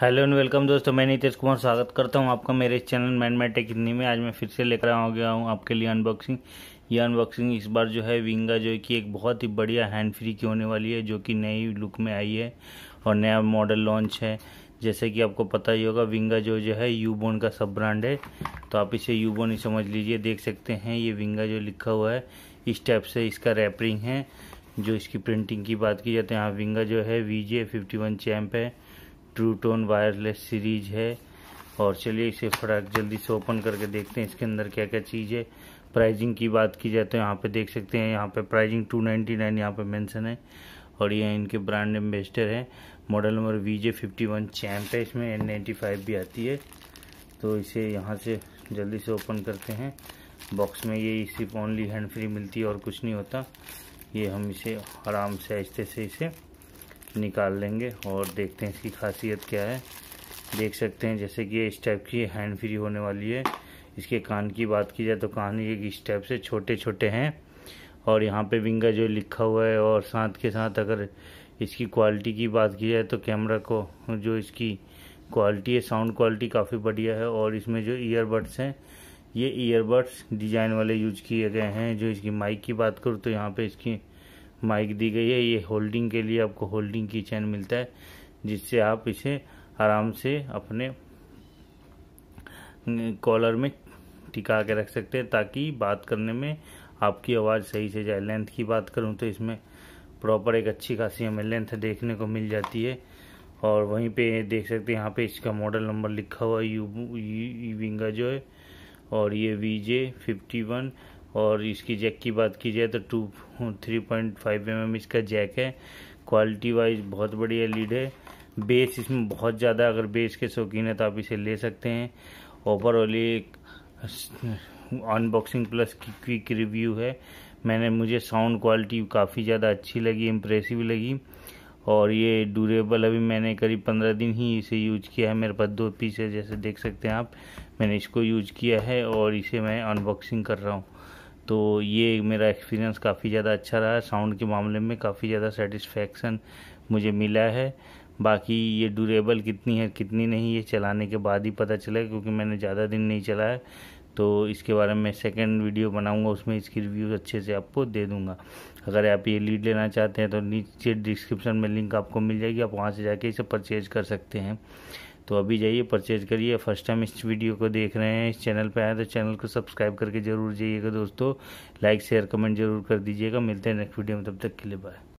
hello and welcome दोस्तों मैं नीतीश कुमार स्वागत करता हूं आपका मेरे इस चैनल मैन मैटेक हिंदी में आज मैं फिर से लेकर आ गया हूं आपके लिए अनबॉक्सिंग ये अनबॉक्सिंग इस बार जो है विंगा जो कि एक बहुत ही बढ़िया हैंड फ्री की होने वाली है जो कि नई लुक में आई है और नया मॉडल लॉन्च है जैसे कि आपको पता ही होगा विंगा जो जो है यूबोन का सब ब्रांड है तो आप इसे यूबोन ही समझ लीजिए देख सकते हैं ये विंगा जो लिखा हुआ है इस टाइप से इसका रैपरिंग है जो इसकी प्रिंटिंग की बात की जाती है यहाँ विंगा जो है V J fifty one champ है ट्रू टोन वायरलेस सीरीज है और चलिए इसे फटाक जल्दी से ओपन करके देखते हैं इसके अंदर क्या क्या चीज़ है प्राइजिंग की बात की जाए तो यहाँ पर देख सकते हैं यहाँ पर प्राइजिंग टू नाइन्टी नाइन यहाँ पर मैंसन है और ये इनके ब्रांड एम्बेसडर हैं model number V J fifty one champ है इसमें एन नाइन्टी फाइव भी आती है तो इसे यहाँ से जल्दी से ओपन करते हैं बॉक्स में ये सिर्फ ओनली हैंड फ्री मिलती है और कुछ नहीं होता ये हम इसे आराम से ऐसे से इसे निकाल लेंगे और देखते हैं इसकी खासियत क्या है देख सकते हैं जैसे कि ये टाइप की हैंड फ्री होने वाली है इसके कान की बात की जाए तो कान एक टाइप से छोटे छोटे हैं और यहाँ पे विंगा जो लिखा हुआ है और साथ के साथ अगर इसकी क्वालिटी की बात की जाए तो कैमरा को जो इसकी क्वालिटी है साउंड क्वालिटी काफ़ी बढ़िया है और इसमें जो ईयरबड्स हैं ये ईयरबड्स डिज़ाइन वाले यूज किए गए हैं जो इसकी माइक की बात करूँ तो यहाँ पे इसकी माइक दी गई है ये होल्डिंग के लिए आपको होल्डिंग की चैन मिलता है जिससे आप इसे आराम से अपने कॉलर में टिका के रख सकते हैं ताकि बात करने में आपकी आवाज़ सही से जाए लेंथ की बात करूँ तो इसमें प्रॉपर एक अच्छी खासी हमें लेंथ देखने को मिल जाती है और वहीं पे देख सकते हैं यहाँ पे इसका मॉडल नंबर लिखा हुआ यू, यू विंगा जो है और ये वी जे फिफ्टी वन और इसकी जैक की बात की जाए तो two three point five m m इसका जैक है क्वालिटी वाइज बहुत बढ़िया लीड है बेस इसमें बहुत ज़्यादा अगर बेस के शौकीन है तो आप इसे ले सकते हैं ओवरऑल एक अनबॉक्सिंग प्लस की क्विक रिव्यू है मैंने मुझे साउंड क्वालिटी काफ़ी ज़्यादा अच्छी लगी इम्प्रेसिव लगी और ये ड्यूरेबल अभी मैंने करीब पंद्रह दिन ही इसे यूज किया है मेरे पास दो पीस है जैसे देख सकते हैं आप मैंने इसको यूज किया है और इसे मैं अनबॉक्सिंग कर रहा हूँ तो ये मेरा एक्सपीरियंस काफ़ी ज़्यादा अच्छा रहा है साउंड के मामले में काफ़ी ज़्यादा सेटिस्फेक्शन मुझे मिला है बाकी ये ड्यूरेबल कितनी है कितनी नहीं ये चलाने के बाद ही पता चला क्योंकि मैंने ज़्यादा दिन नहीं चलाया तो इसके बारे में सेकंड वीडियो बनाऊंगा उसमें इसकी रिव्यूज़ अच्छे से आपको दे दूंगा अगर आप ये लीड लेना चाहते हैं तो नीचे डिस्क्रिप्शन में लिंक आपको मिल जाएगी आप वहाँ से जाके इसे परचेज कर सकते हैं तो अभी जाइए परचेज करिए फर्स्ट टाइम इस वीडियो को देख रहे हैं इस चैनल पर आए तो चैनल को सब्सक्राइब करके जरूर जाइएगा दोस्तों लाइक शेयर कमेंट जरूर कर दीजिएगा मिलते हैं नेक्स्ट वीडियो में तब तक के लिए बाय